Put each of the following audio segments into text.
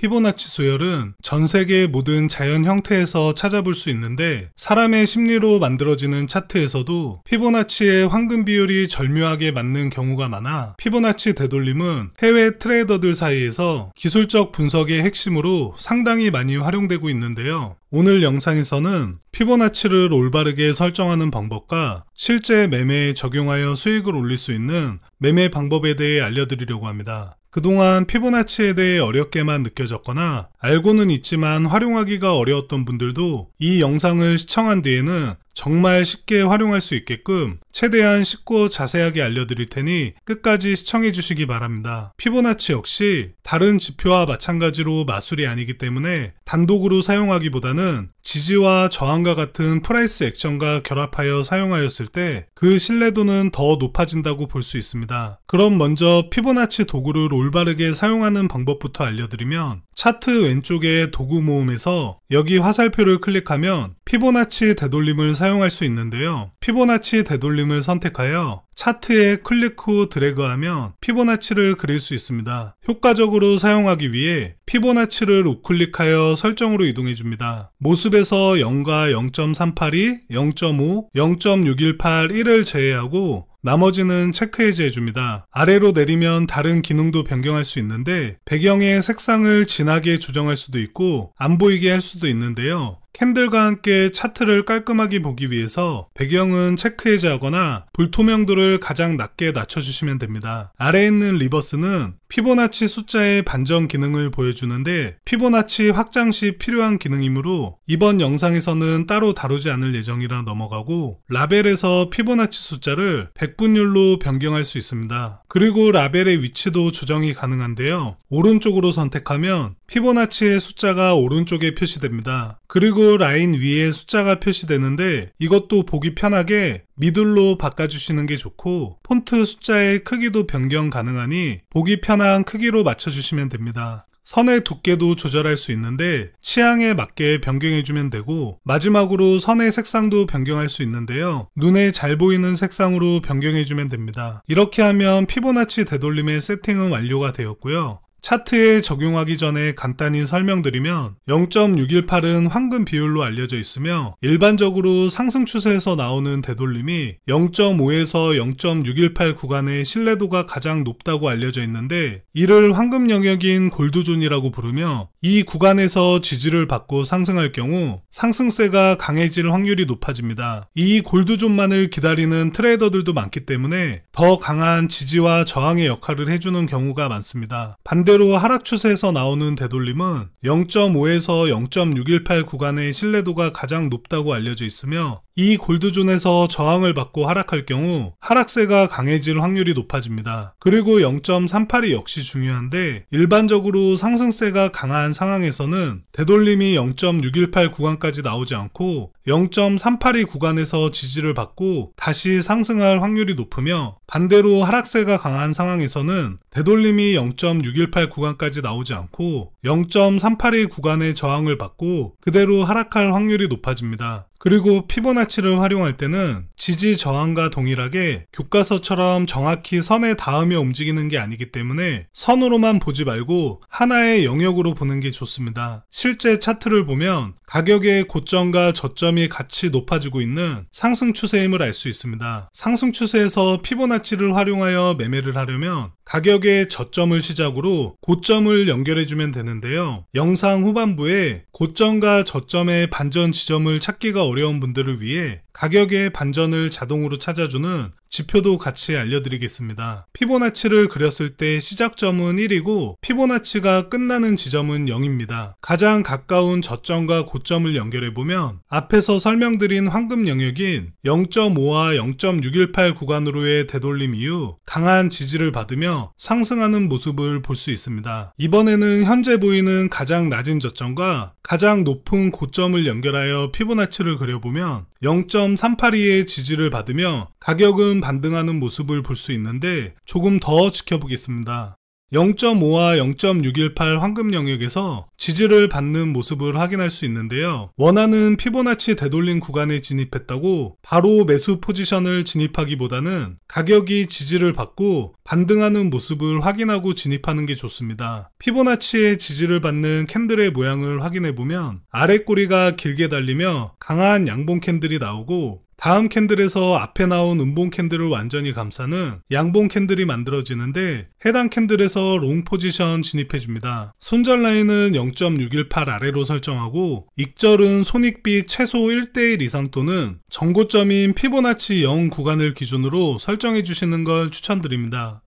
피보나치 수열은 전 세계 모든 자연 형태에서 찾아볼 수 있는데 사람의 심리로 만들어지는 차트에서도 피보나치의 황금 비율이 절묘하게 맞는 경우가 많아 피보나치 되돌림은 해외 트레이더들 사이에서 기술적 분석의 핵심으로 상당히 많이 활용되고 있는데요. 오늘 영상에서는 피보나치를 올바르게 설정하는 방법과 실제 매매에 적용하여 수익을 올릴 수 있는 매매 방법에 대해 알려드리려고 합니다. 그동안 피보나치에 대해 어렵게만 느껴졌거나 알고는 있지만 활용하기가 어려웠던 분들도 이 영상을 시청한 뒤에는 정말 쉽게 활용할 수 있게끔 최대한 쉽고 자세하게 알려드릴 테니 끝까지 시청해 주시기 바랍니다. 피보나치 역시 다른 지표와 마찬가지로 마술이 아니기 때문에 단독으로 사용하기보다는 지지와 저항과 같은 프라이스 액션과 결합하여 사용하였을 때 그 신뢰도는 더 높아진다고 볼 수 있습니다. 그럼 먼저 피보나치 도구를 올바르게 사용하는 방법부터 알려드리면 차트 왼쪽의 도구 모음에서 여기 화살표를 클릭하면 피보나치 되돌림을 사용할 수 있는데요. 피보나치 되돌림을 선택하여 차트에 클릭 후 드래그하면 피보나치를 그릴 수 있습니다. 효과적으로 사용하기 위해 피보나치를 우클릭하여 설정으로 이동해 줍니다. 모습에서 0과 0.382, 0.5, 0.618, 1을 제외하고 나머지는 체크 해제해 줍니다. 아래로 내리면 다른 기능도 변경할 수 있는데 배경의 색상을 진하게 조정할 수도 있고 안 보이게 할 수도 있는데요. 캔들과 함께 차트를 깔끔하게 보기 위해서 배경은 체크해제하거나 불투명도를 가장 낮게 낮춰주시면 됩니다. 아래에 있는 리버스는 피보나치 숫자의 반전 기능을 보여주는데 피보나치 확장 시 필요한 기능이므로 이번 영상에서는 따로 다루지 않을 예정이라 넘어가고 라벨에서 피보나치 숫자를 백분율로 변경할 수 있습니다. 그리고 라벨의 위치도 조정이 가능한데요. 오른쪽으로 선택하면 피보나치의 숫자가 오른쪽에 표시됩니다. 그리고 라인 위에 숫자가 표시되는데 이것도 보기 편하게 미들로 바꿔주시는 게 좋고 폰트 숫자의 크기도 변경 가능하니 보기 편한 크기로 맞춰주시면 됩니다. 선의 두께도 조절할 수 있는데 취향에 맞게 변경해주면 되고 마지막으로 선의 색상도 변경할 수 있는데요. 눈에 잘 보이는 색상으로 변경해주면 됩니다. 이렇게 하면 피보나치 되돌림의 세팅은 완료가 되었고요. 차트에 적용하기 전에 간단히 설명드리면 0.618은 황금 비율로 알려져 있으며 일반적으로 상승 추세에서 나오는 되돌림이 0.5에서 0.618 구간의 신뢰도가 가장 높다고 알려져 있는데 이를 황금 영역인 골드존이라고 부르며 이 구간에서 지지를 받고 상승할 경우 상승세가 강해질 확률이 높아집니다. 이 골드존만을 기다리는 트레이더들도 많기 때문에 더 강한 지지와 저항의 역할을 해주는 경우가 많습니다. 반대 반대로 하락 추세에서 나오는 되돌림은 0.5에서 0.618 구간의 신뢰도가 가장 높다고 알려져 있으며 이 골드존에서 저항을 받고 하락할 경우 하락세가 강해질 확률이 높아집니다. 그리고 0.38이 역시 중요한데 일반적으로 상승세가 강한 상황에서는 되돌림이 0.618 구간까지 나오지 않고 0.382 구간에서 지지를 받고 다시 상승할 확률이 높으며 반대로 하락세가 강한 상황에서는 되돌림이 0.618 하락할 구간까지 나오지 않고 0 3 8의 구간의 저항을 받고 그대로 하락할 확률이 높아집니다. 그리고 피보나치를 활용할 때는 지지 저항과 동일하게 교과서처럼 정확히 선에 닿으며 움직이는 게 아니기 때문에 선으로만 보지 말고 하나의 영역으로 보는 게 좋습니다. 실제 차트를 보면 가격의 고점과 저점이 같이 높아지고 있는 상승 추세임을 알 수 있습니다. 상승 추세에서 피보나치를 활용하여 매매를 하려면 가격의 저점을 시작으로 고점을 연결해주면 되는데요. 영상 후반부에 고점과 저점의 반전 지점을 찾기가 어려운 분들을 위해 가격의 반전을 자동으로 찾아주는 지표도 같이 알려드리겠습니다. 피보나치를 그렸을 때 시작점은 1이고 피보나치가 끝나는 지점은 0입니다. 가장 가까운 저점과 고점을 연결해보면 앞에서 설명드린 황금 영역인 0.5와 0.618 구간으로의 되돌림 이후 강한 지지를 받으며 상승하는 모습을 볼 수 있습니다. 이번에는 현재 보이는 가장 낮은 저점과 가장 높은 고점을 연결하여 피보나치를 그려보면 0.382의 지지를 받으며 가격은 반등하는 모습을 볼 수 있는데 조금 더 지켜보겠습니다. 0.5와 0.618 황금 영역에서 지지를 받는 모습을 확인할 수 있는데요. 원하는 피보나치 되돌림 구간에 진입했다고 바로 매수 포지션을 진입하기보다는 가격이 지지를 받고 반등하는 모습을 확인하고 진입하는 게 좋습니다. 피보나치의 지지를 받는 캔들의 모양을 확인해 보면 아래 꼬리가 길게 달리며 강한 양봉 캔들이 나오고 다음 캔들에서 앞에 나온 음봉 캔들을 완전히 감싸는 양봉 캔들이 만들어지는데 해당 캔들에서 롱 포지션 진입해줍니다. 손절 라인은 0.618 아래로 설정하고 익절은 손익비 최소 1대1 이상 또는 정고점인 피보나치 0 구간을 기준으로 설정해 주시는 걸 추천드립니다.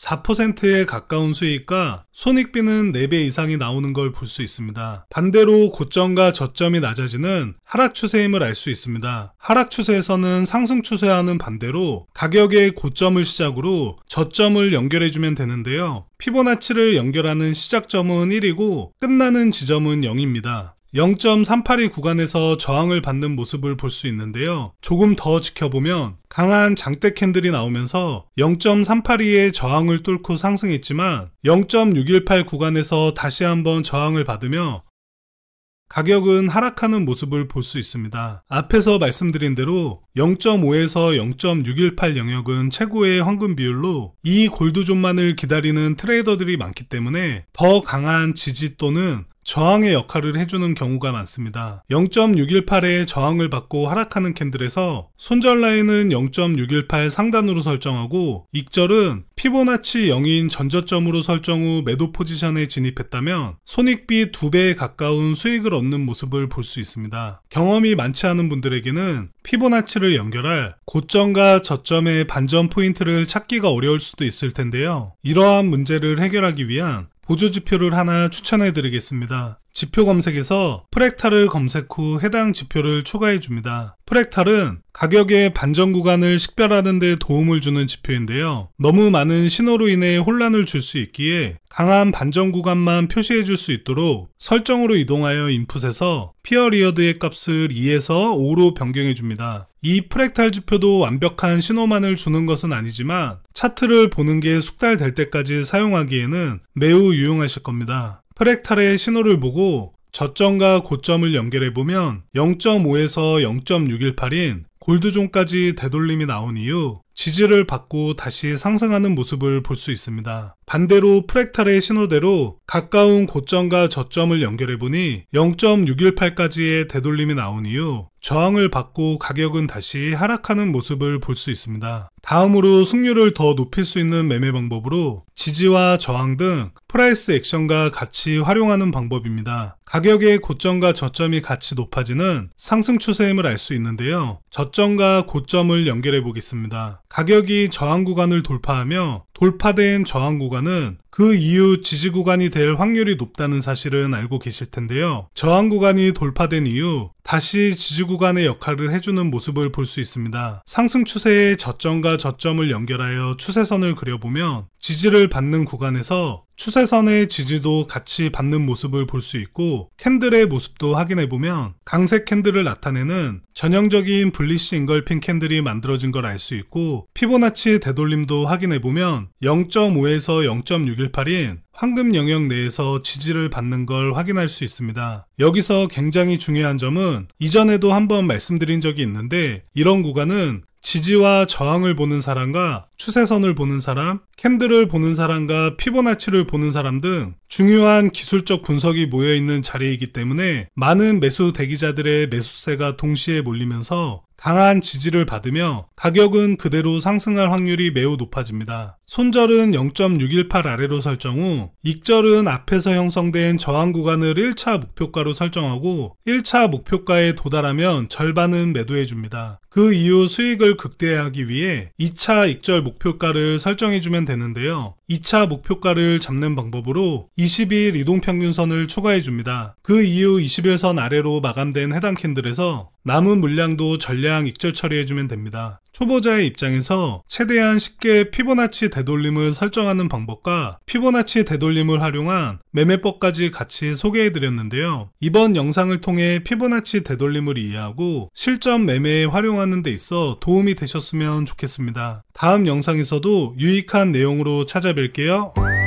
4%에 가까운 수익과 손익비는 4배 이상이 나오는 걸 볼 수 있습니다. 반대로 고점과 저점이 낮아지는 하락 추세임을 알 수 있습니다. 하락 추세에서는 상승 추세와는 반대로 가격의 고점을 시작으로 저점을 연결해주면 되는데요. 피보나치를 연결하는 시작점은 1이고 끝나는 지점은 0입니다. 0.382 구간에서 저항을 받는 모습을 볼 수 있는데요. 조금 더 지켜보면 강한 장대 캔들이 나오면서 0.382의 저항을 뚫고 상승했지만 0.618 구간에서 다시 한번 저항을 받으며 가격은 하락하는 모습을 볼 수 있습니다. 앞에서 말씀드린 대로 0.5에서 0.618 영역은 최고의 황금 비율로 이 골드존만을 기다리는 트레이더들이 많기 때문에 더 강한 지지 또는 저항의 역할을 해주는 경우가 많습니다. 0 6 1 8에 저항을 받고 하락하는 캔들에서 손절 라인은 0.618 상단으로 설정하고 익절은 피보나치 0인 전저점으로 설정 후 매도 포지션에 진입했다면 손익비 2배에 가까운 수익을 얻는 모습을 볼 수 있습니다. 경험이 많지 않은 분들에게는 피보나치를 연결할 고점과 저점의 반전 포인트를 찾기가 어려울 수도 있을 텐데요. 이러한 문제를 해결하기 위한 보조 지표를 하나 추천해 드리겠습니다. 지표 검색에서 프렉탈을 검색 후 해당 지표를 추가해 줍니다. 프렉탈은 가격의 반전 구간을 식별하는 데 도움을 주는 지표인데요. 너무 많은 신호로 인해 혼란을 줄 수 있기에 강한 반전 구간만 표시해 줄 수 있도록 설정으로 이동하여 인풋에서 피어 리어드의 값을 2에서 5로 변경해 줍니다. 이 프랙탈 지표도 완벽한 신호만을 주는 것은 아니지만 차트를 보는 게 숙달될 때까지 사용하기에는 매우 유용하실 겁니다. 프랙탈의 신호를 보고 저점과 고점을 연결해 보면 0.5에서 0.618인 골드존까지 되돌림이 나온 이후 지지를 받고 다시 상승하는 모습을 볼 수 있습니다. 반대로 프랙탈의 신호대로 가까운 고점과 저점을 연결해보니 0.618까지의 되돌림이 나온 이후 저항을 받고 가격은 다시 하락하는 모습을 볼 수 있습니다. 다음으로 승률을 더 높일 수 있는 매매 방법으로 지지와 저항 등 프라이스 액션과 같이 활용하는 방법입니다. 가격의 고점과 저점이 같이 높아지는 상승 추세임을 알 수 있는데요. 저점과 고점을 연결해 보겠습니다. 가격이 저항 구간을 돌파하며 돌파된 저항 구간은 그 이후 지지 구간이 될 확률이 높다는 사실은 알고 계실 텐데요. 저항 구간이 돌파된 이후 다시 지지 구간의 역할을 해주는 모습을 볼 수 있습니다. 상승 추세의 저점과 저점을 연결하여 추세선을 그려보면 지지를 받는 구간에서 추세선의 지지도 같이 받는 모습을 볼 수 있고 캔들의 모습도 확인해보면 강세 캔들을 나타내는 전형적인 블리시 잉걸핀 캔들이 만들어진 걸 알 수 있고 피보나치 되돌림도 확인해보면 0.5에서 0.6 118인 황금 영역 내에서 지지를 받는 걸 확인할 수 있습니다. 여기서 굉장히 중요한 점은 이전에도 한번 말씀드린 적이 있는데 이런 구간은 지지와 저항을 보는 사람과 추세선을 보는 사람, 캔들을 보는 사람과 피보나치를 보는 사람 등 중요한 기술적 분석이 모여있는 자리이기 때문에 많은 매수 대기자들의 매수세가 동시에 몰리면서 강한 지지를 받으며 가격은 그대로 상승할 확률이 매우 높아집니다. 손절은 0.618 아래로 설정 후 익절은 앞에서 형성된 저항 구간을 1차 목표가로 설정하고 1차 목표가에 도달하면 절반은 매도해줍니다. 그 이후 수익을 극대화하기 위해 2차 익절 목표가를 설정해주면 되는데요. 2차 목표가를 잡는 방법으로 20일 이동평균선을 추가해줍니다. 그 이후 20일선 아래로 마감된 해당 캔들에서 남은 물량도 전량 익절 처리해주면 됩니다. 초보자의 입장에서 최대한 쉽게 피보나치 되돌림을 설정하는 방법과 피보나치 되돌림을 활용한 매매법까지 같이 소개해드렸는데요. 이번 영상을 통해 피보나치 되돌림을 이해하고 실전 매매에 활용하는 데 있어 도움이 되셨으면 좋겠습니다. 다음 영상에서도 유익한 내용으로 찾아뵐게요.